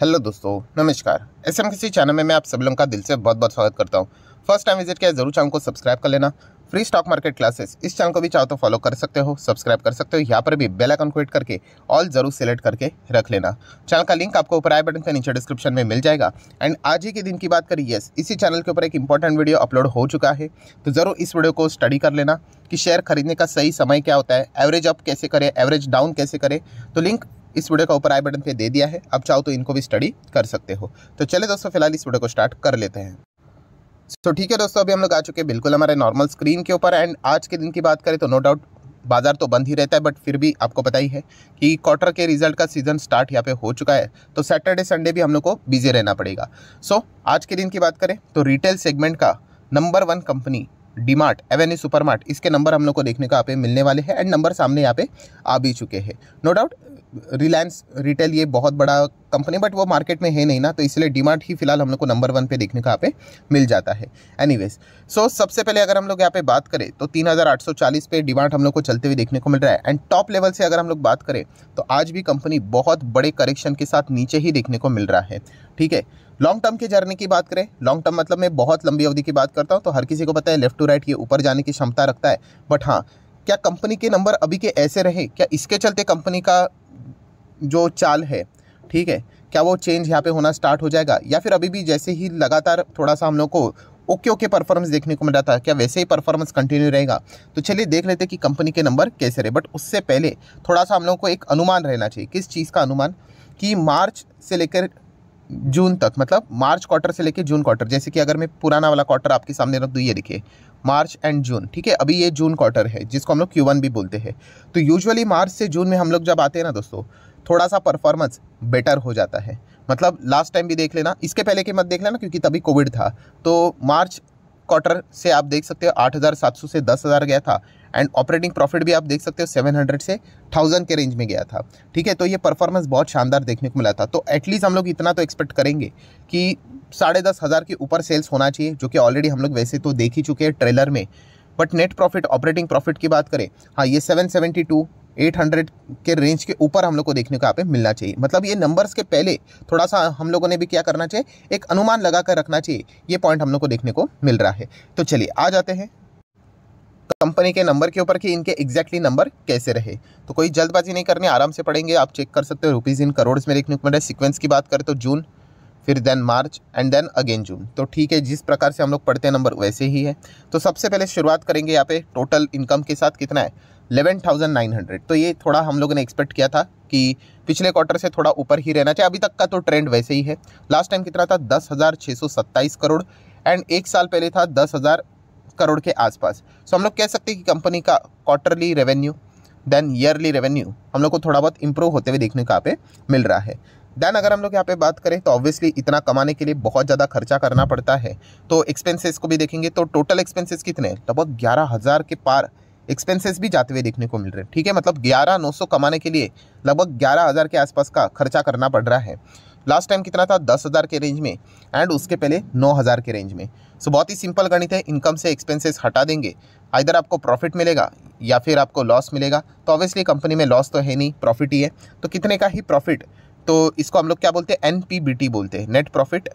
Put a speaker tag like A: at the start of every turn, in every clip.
A: hello दोस्तों नमस्कार S M किसी चैनल में मैं आप सब लोगों का दिल से बहुत बहुत स्वागत करता हूँ फर्स्ट टाइम विजिट किया जरूर चैनल को सब्सक्राइब कर लेना फ्री स्टॉक मार्केट क्लासेस इस चैनल को भी चाहो तो फॉलो कर सकते हो सब्सक्राइब कर सकते हो यहाँ पर भी बेल आइकन को करके ऑल जरूर सेलेक्ट करके रख लेना चैनल का लिंक आपको ऊपर आई बटन के नीचे डिस्क्रिप्शन में मिल जाएगा एंड आज ही के दिन की बात करिए यस इसी चैनल के ऊपर एक इंपॉर्टेंट वीडियो अपलोड हो चुका है तो ज़रूर इस वीडियो को स्टडी कर लेना कि शेयर खरीदने का सही समय क्या होता है एवरेज अप कैसे करें एवरेज डाउन कैसे करें तो लिंक इस वीडियो का ऊपर आई बटन पे दे दिया है आप चाहो तो इनको भी स्टडी कर सकते हो तो चले दोस्तों फिलहाल इस वीडियो को स्टार्ट कर लेते हैं तो ठीक है दोस्तों अभी हम लोग आ चुके हैं बिल्कुल हमारे नॉर्मल स्क्रीन के ऊपर एंड आज के दिन की बात करें तो नो डाउट बाजार तो बंद ही रहता है बट फिर भी आपको पता ही है कि क्वार्टर के रिजल्ट का सीजन स्टार्ट यहाँ पे हो चुका है तो सैटरडे संडे भी हम लोग को बिजी रहना पड़ेगा सो so, आज के दिन की बात करें तो रिटेल सेगमेंट का number one company DMart Avenue Supermart इसके नंबर हम लोग को देखने को यहाँ पे मिलने वाले हैं एंड नंबर सामने यहाँ पे आ भी चुके हैं नो डाउट रिलायंस रिटेल ये बहुत बड़ा कंपनी बट वो मार्केट में है नहीं ना तो इसलिए डीमार्ट ही फिलहाल हम लोग को नंबर वन पे देखने का यहाँ पे मिल जाता है एनीवेज सो so, सबसे पहले अगर हम लोग यहाँ पे बात करें तो 3840 पे डीमार्ट हम लोग को चलते हुए देखने को मिल रहा है एंड टॉप लेवल से अगर हम लोग बात करें तो आज भी कंपनी बहुत बड़े करेक्शन के साथ नीचे ही देखने को मिल रहा है ठीक है लॉन्ग टर्म की जर्नी की बात करें लॉन्ग टर्म मतलब मैं बहुत लंबी अवधि की बात करता हूँ तो हर किसी को पता है लेफ्ट टू राइट ये ऊपर जाने की क्षमता रखता है बट हाँ क्या कंपनी के नंबर अभी के ऐसे रहे क्या इसके चलते कंपनी का जो चाल है ठीक है क्या वो चेंज यहाँ पे होना स्टार्ट हो जाएगा या फिर अभी भी जैसे ही लगातार थोड़ा सा हम लोग को ओके ओके परफॉर्मेंस देखने को मिल रहा था क्या वैसे ही परफॉर्मेंस कंटिन्यू रहेगा तो चलिए देख लेते कि कंपनी के नंबर कैसे रहे बट उससे पहले थोड़ा सा हम लोग को एक अनुमान रहना चाहिए किस चीज़ का अनुमान कि मार्च से लेकर जून तक मतलब मार्च क्वार्टर से लेकर जून क्वार्टर जैसे कि अगर मैं पुराना वाला क्वार्टर आपके सामने रख दूँ ये लिखे मार्च एंड जून ठीक है अभी ये जून क्वार्टर है जिसको हम लोग क्यू भी बोलते हैं तो यूजुअली मार्च से जून में हम लोग जब आते हैं ना दोस्तों थोड़ा सा परफॉर्मेंस बेटर हो जाता है मतलब लास्ट टाइम भी देख लेना इसके पहले के मत देख लेना क्योंकि तभी कोविड था तो मार्च क्वार्टर से आप देख सकते हो 8,700 से 10,000 गया था एंड ऑपरेटिंग प्रॉफिट भी आप देख सकते हो 700 से 1000 के रेंज में गया था ठीक है तो ये परफॉर्मेंस बहुत शानदार देखने को मिला था तो एटलीस्ट हम लोग इतना तो एक्सपेक्ट करेंगे कि साढ़े दस हज़ार के ऊपर सेल्स होना चाहिए जो कि ऑलरेडी हम लोग वैसे तो देख ही चुके हैं ट्रेलर में but net profit operating profit की बात करें हाँ ये सेवन 800 के रेंज के ऊपर हम लोग को देखने को यहाँ पे मिलना चाहिए मतलब ये नंबर्स के पहले थोड़ा सा हम लोगों ने भी क्या करना चाहिए एक अनुमान लगा कर रखना चाहिए ये पॉइंट हम लोग को देखने को मिल रहा है तो चलिए आ जाते हैं कंपनी के नंबर के ऊपर कि इनके एग्जैक्टली नंबर कैसे रहे तो कोई जल्दबाजी नहीं करनी आराम से पढ़ेंगे आप चेक कर सकते हो रुपीज़ इन करोड़ में देखने को मिल रहा है सिक्वेंस की बात करें तो जून फिर then March and then again June तो ठीक है जिस प्रकार से हम लोग पढ़ते हैं नंबर वैसे ही है तो सबसे पहले शुरुआत करेंगे यहाँ पे टोटल इनकम के साथ कितना है 11,900 तो ये थोड़ा हम लोगों ने एक्सपेक्ट किया था कि पिछले क्वार्टर से थोड़ा ऊपर ही रहना चाहिए अभी तक का तो ट्रेंड वैसे ही है लास्ट टाइम कितना था दस करोड़ एंड एक साल पहले था दस करोड़ के आसपास सो हम लोग कह सकते हैं कि कंपनी का quarterly revenue then yearly revenue हम लोग को थोड़ा बहुत इंप्रूव होते हुए देखने को यहाँ पे मिल रहा है देन अगर हम लोग यहाँ पे बात करें तो ऑब्वियसली इतना कमाने के लिए बहुत ज़्यादा खर्चा करना पड़ता है तो एक्सपेंसेस को भी देखेंगे तो टोटल एक्सपेंसेस कितने लगभग ग्यारह हज़ार के पार एक्सपेंसेस भी जाते हुए देखने को मिल रहे हैं ठीक है मतलब ग्यारह नौ सौ कमाने के लिए लगभग ग्यारह हज़ार के आसपास का खर्चा करना पड़ रहा है लास्ट टाइम कितना था दस हज़ार के रेंज में एंड उसके पहले नौ हज़ार के रेंज में सो बहुत ही सिंपल गणित है इनकम से एक्सपेंसेस हटा देंगे इधर आपको प्रॉफिट मिलेगा या फिर आपको लॉस मिलेगा तो ऑब्वियसली कंपनी में लॉस तो है नहीं प्रॉफिट ही है तो कितने का ही प्रॉफिट तो इसको हम लोग क्या बोलते हैं एन बोलते हैं नेट प्रॉफिट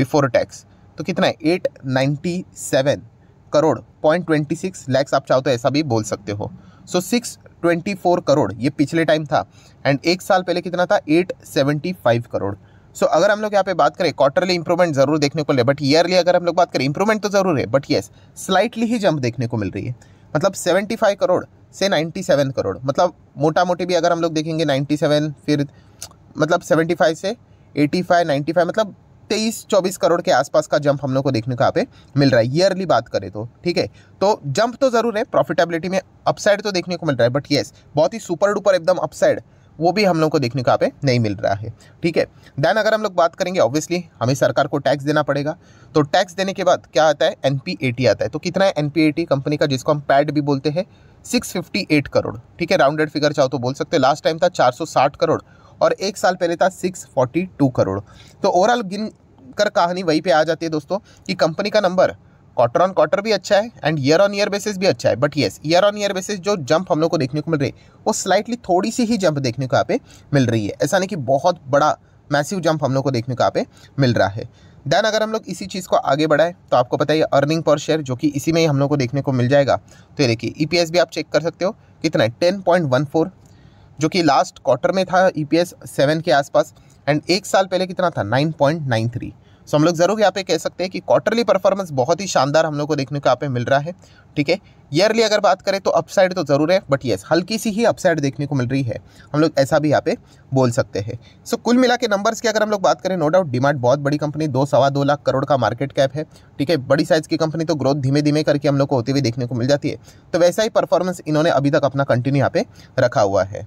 A: बिफोर टैक्स तो कितना है eight ninety seven crore point twenty six lakhs आप चाहो तो ऐसा भी बोल सकते हो so six twenty four crore ये पिछले टाइम था एंड एक साल पहले कितना था eight seventy five crore so so, अगर हम लोग यहाँ पे बात करें क्वार्टरली इंप्रूवमेंट जरूर देखने को मिले बट ईयरली अगर हम लोग बात करें इंप्रूवमेंट तो जरूर है बट येस स्लाइटली ही जंप देखने को मिल रही है मतलब फाइव करोड़ से सेवन करोड़ मतलब मोटा मोटी भी अगर हम लोग देखेंगे सेवन फिर मतलब फाइव से 85 95 मतलब तेईस चौबीस करोड़ के आसपास का जंप हम लोग को देखने को यहाँ पे मिल रहा है ईयरली बात करें तो ठीक है तो जंप तो ज़रूर है प्रॉफिटेबिलिटी में अपसाइड तो देखने को मिल रहा है बट येस बहुत ही सुपर डुपर एकदम अपसाइड वो भी हम लोग को देखने को यहाँ पे नहीं मिल रहा है ठीक है देन अगर हम लोग बात करेंगे ऑब्वियसली हमें सरकार को टैक्स देना पड़ेगा तो टैक्स देने के बाद क्या आता है एन आता है तो कितना है एन कंपनी का जिसको हम पैड भी बोलते हैं 658 करोड़ ठीक है राउंडेड फिगर चाहो तो बोल सकते हैं लास्ट टाइम था 460 करोड़ और एक साल पहले था 642 करोड़ तो ओवरऑल गिन कर कहानी वहीं पे आ जाती है दोस्तों कि कंपनी का नंबर क्वार्टर ऑन क्वार्टर भी अच्छा है and year on year basis भी अच्छा है but yes year on year basis जो जंप हम लोग को देखने को मिल रही है वो स्लाइटली थोड़ी सी ही जंप देखने को यहाँ पे मिल रही है ऐसा नहीं कि बहुत बड़ा मैसिव जंप हम लोग को देखने को यहाँ पे मिल रहा है देन अगर हम लोग इसी चीज़ को आगे बढ़ाए तो आपको पता है अर्निंग पर शेयर जो कि इसी में ही हम लोग को देखने को मिल जाएगा तो ये देखिए ई e भी आप चेक कर सकते हो कितना है टेन पॉइंट वन फोर जो कि लास्ट क्वार्टर में था ई पी सेवन के आसपास एंड एक साल पहले कितना था nine point nine three so हम लोग ज़रूर यहाँ पे कह सकते हैं कि क्वार्टरली परफॉर्मेंस बहुत ही शानदार हम लोग को देखने को यहाँ पे मिल रहा है ठीक है ईयरली अगर बात करें तो अपसाइड तो ज़रूर है बट येस हल्की सी ही अपसाइड देखने को मिल रही है हम लोग ऐसा भी यहाँ पे बोल सकते हैं सो so, कुल मिला के नंबर्स की अगर हम लोग बात करें नो डाउट डिमांड बहुत बड़ी कंपनी दो सवा दो लाख करोड़ का मार्केट कैप है ठीक है बड़ी साइज़ की कंपनी तो ग्रोथ धीमे धीमे करके हम लोग को होती हुई देखने को मिल जाती है तो वैसा ही परफॉर्मेंस इन्होंने अभी तक अपना कंटिन्यू यहाँ पे रखा हुआ है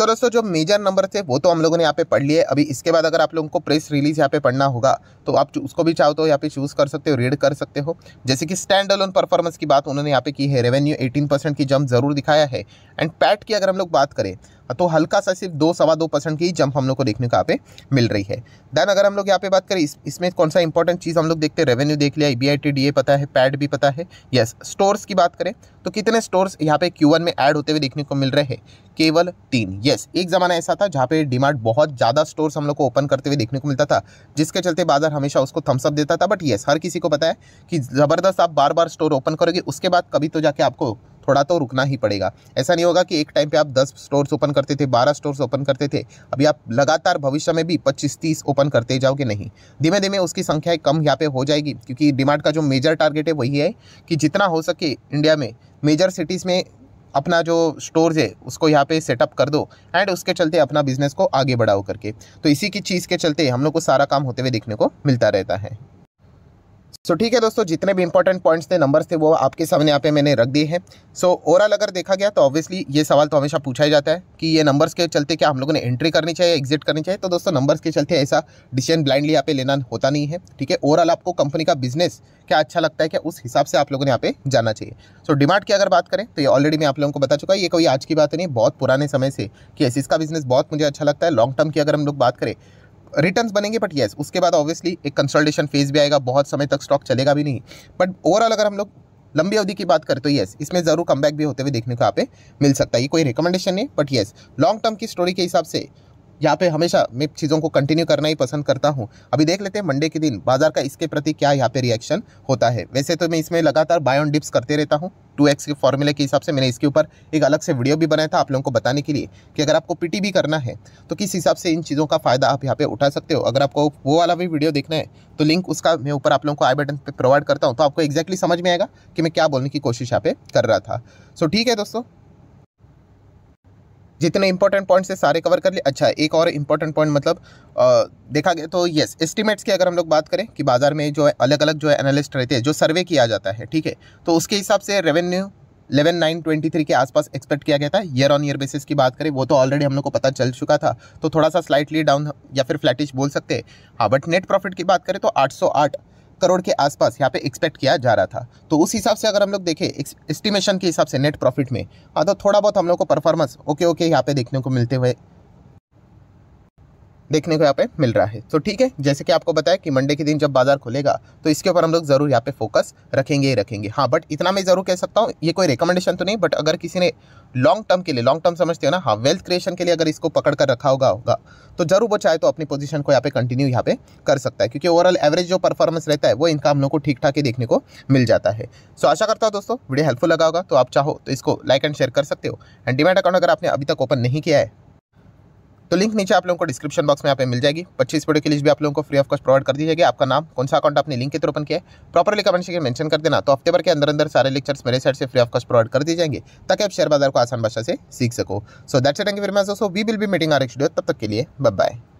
A: सो दोस्तों जो मेजर नंबर थे वो तो हम लोगों ने यहाँ पे पढ़ लिए अभी इसके बाद अगर आप लोगों को प्रेस रिलीज यहाँ पे पढ़ना होगा तो आप उसको भी चाहो तो यहाँ पे चूज़ कर सकते हो रीड कर सकते हो जैसे कि स्टैंड अलोन परफॉर्मेंस की बात उन्होंने यहाँ पे की है रेवेन्यू एटीन परसेंट की जंप जरूर दिखाया है एंड पैट की अगर हम लोग बात करें तो हल्का सा सिर्फ दो सवा दो परसेंट की जंप हम लोग को देखने को यहाँ पे मिल रही है देन अगर हम लोग यहाँ पे बात करें इस, इसमें कौन सा इंपॉर्टेंट चीज़ हम लोग देखते हैं रेवेन्यू देख लिया B I T D A पता है पैड भी पता है यस स्टोर्स की बात करें तो कितने स्टोर्स यहाँ पे क्यू में ऐड होते हुए देखने को मिल रहे हैं केवल तीन यस एक ज़माना ऐसा था जहाँ पे डिमांड बहुत ज़्यादा स्टोर्स हम लोग को ओपन करते हुए देखने को मिलता था जिसके चलते बाजार हमेशा उसको थम्सअप देता था बट येस हर किसी को पता है कि ज़बरदस्त आप बार बार स्टोर ओपन करोगे उसके बाद कभी तो जाके आपको थोड़ा तो रुकना ही पड़ेगा ऐसा नहीं होगा कि एक टाइम पे आप 10 स्टोर्स ओपन करते थे 12 स्टोर्स ओपन करते थे अभी आप लगातार भविष्य में भी 25-30 ओपन करते जाओगे नहीं धीमे धीमे उसकी संख्या कम यहाँ पे हो जाएगी क्योंकि डिमांड का जो मेजर टारगेट है वही है कि जितना हो सके इंडिया में मेजर सिटीज़ में अपना जो स्टोर है उसको यहाँ पे सेटअप कर दो एंड उसके चलते अपना बिजनेस को आगे बढ़ाओ करके तो इसी की चीज़ के चलते हम लोग को सारा काम होते हुए देखने को मिलता रहता है सो ठीक है दोस्तों जितने भी इंपॉर्टेंट पॉइंट्स थे नंबर्स थे वो आपके सामने यहाँ पे मैंने रख दिए हैं सो ओवरऑल अगर देखा गया तो ऑब्वियसली ये सवाल तो हमेशा पूछा ही जाता है कि ये नंबर्स के चलते क्या हम लोगों ने एंट्री करनी चाहिए एग्जिट करनी चाहिए तो दोस्तों नंबर्स के चलते ऐसा डिसीजन ब्लाइंडली यहाँ पे लेना होता नहीं है ठीक है ओवरऑल आपको कंपनी का बिजनेस क्या अच्छा लगता है क्या उस हिसाब से आप लोगों ने यहाँ पे जाना चाहिए सो डिमांड की अगर बात करें तो ये ऑलरेडी मैं आप लोगों को बता चुका ये कोई आज की बात नहीं बहुत पुराने समय से कि एसिस का बिजनेस बहुत मुझे अच्छा लगता है लॉन्ग टर्म की अगर हम लोग बात करें रिटर्न बनेंगे बट येस उसके बाद ऑब्वियसली एक कंसल्टेशन फेज भी आएगा बहुत समय तक स्टॉक चलेगा भी नहीं बट ओवरऑल अगर हम लोग लंबी अवधि की बात करें तो येस इसमें ज़रूर कम भी होते हुए देखने को आप मिल सकता है ये कोई रिकमेंडेशन नहीं बट येस लॉन्ग टर्म की स्टोरी के हिसाब से यहाँ पे हमेशा मैं चीज़ों को कंटिन्यू करना ही पसंद करता हूँ अभी देख लेते हैं मंडे के दिन बाजार का इसके प्रति क्या यहाँ पे रिएक्शन होता है वैसे तो मैं इसमें लगातार बाय ऑन डिप्स करते रहता हूँ टू एक्स के फॉर्मूले के हिसाब से मैंने इसके ऊपर एक अलग से वीडियो भी बनाया था आप लोगों को बताने के लिए कि अगर आपको पीटी भी करना है तो किस हिसाब से इन चीज़ों का फ़ायदा आप यहाँ पे उठा सकते हो अगर आपको वो वाला भी वीडियो देखना है तो लिंक उसका मैं ऊपर आप लोगों को आई बटन पर प्रोवाइड करता हूँ तो आपको एक्जैक्टली समझ में आएगा कि मैं क्या बोलने की कोशिश यहाँ पे कर रहा था सो ठीक है दोस्तों जितने इंपॉर्टेंट पॉइंट्स है सारे कवर कर लिए अच्छा एक और इंपॉर्टेंट पॉइंट मतलब आ, देखा गया तो येस एस्टिमेट्स की अगर हम लोग बात करें कि बाजार में जो है अलग अलग जो है एनालिस्ट रहते हैं जो सर्वे किया जाता है ठीक है तो उसके हिसाब से revenue eleven nine twenty three के आसपास एक्सपेक्ट किया गया था ईयर ऑन ईयर बेसिस की बात करें वो तो ऑलरेडी हम लोग को पता चल चुका था तो थोड़ा सा स्लाइटली डाउन या फिर फ्लैटिश बोल सकते हैं हाँ बट नेट प्रॉफिट की बात करें तो आठ सौ आठ करोड़ के आसपास यहाँ पे एक्सपेक्ट किया जा रहा था तो उस हिसाब से अगर हम लोग देखें एस्टिमेशन के हिसाब से नेट प्रॉफिट में हाँ तो थोड़ा बहुत हम लोग को परफॉर्मेंस ओके ओके यहाँ पे देखने को मिलते हुए देखने को यहाँ पे मिल रहा है तो ठीक है जैसे कि आपको बताया कि मंडे के दिन जब बाजार खुलेगा तो इसके ऊपर हम लोग जरूर यहाँ पे फोकस रखेंगे ही रखेंगे हाँ बट इतना मैं जरूर कह सकता हूँ ये कोई रिकमेंडेशन तो नहीं बट अगर किसी ने लॉन्ग टर्म के लिए लॉन्ग टर्म समझते हो ना हाँ वेल्थ क्रिएशन के लिए अगर इसको पकड़ कर रखा होगा होगा तो जरूर वो चाहे तो अपनी पोजीशन को यहाँ पे कंटिन्यू यहाँ पे कर सकता है क्योंकि ओवरऑल एवरेज जो परफॉर्मेंस रहता है वो इनका हम लोग को ठीक ठाक ही देखने को मिल जाता है सो आशा करता हूँ दोस्तों वीडियो हेल्पफुल लगा होगा तो आप चाहो तो इसको लाइक एंड शेयर कर सकते हो एंड डिमेट अकाउंट अगर आपने अभी तक ओपन नहीं किया है तो लिंक नीचे आप लोगों को डिस्क्रिप्शन बॉक्स में यहाँ पे मिल जाएगी पच्चीस वीडियो की लिस्ट भी आप लोगों को फ्री ऑफ कॉस्ट प्रोवाइड कर दी जाएगी आपका नाम कौन सा अकाउंट आपने लिंक के थ्रू ओपन किया है प्रॉपरली कमेंट से मेंशन कर देना तो हफ्ते भर के अंदर अंदर सारे लेक्चर्स मेरे साइड से फ्री ऑफ कॉस्ट प्रोवाइड कर दिए जाएंगे ताकि आप शेयर बाजार को आसान भाषा से सीख सको सो दैट्स इट एंगे फिर मैं so we will be meeting R X तब तक के लिए बाय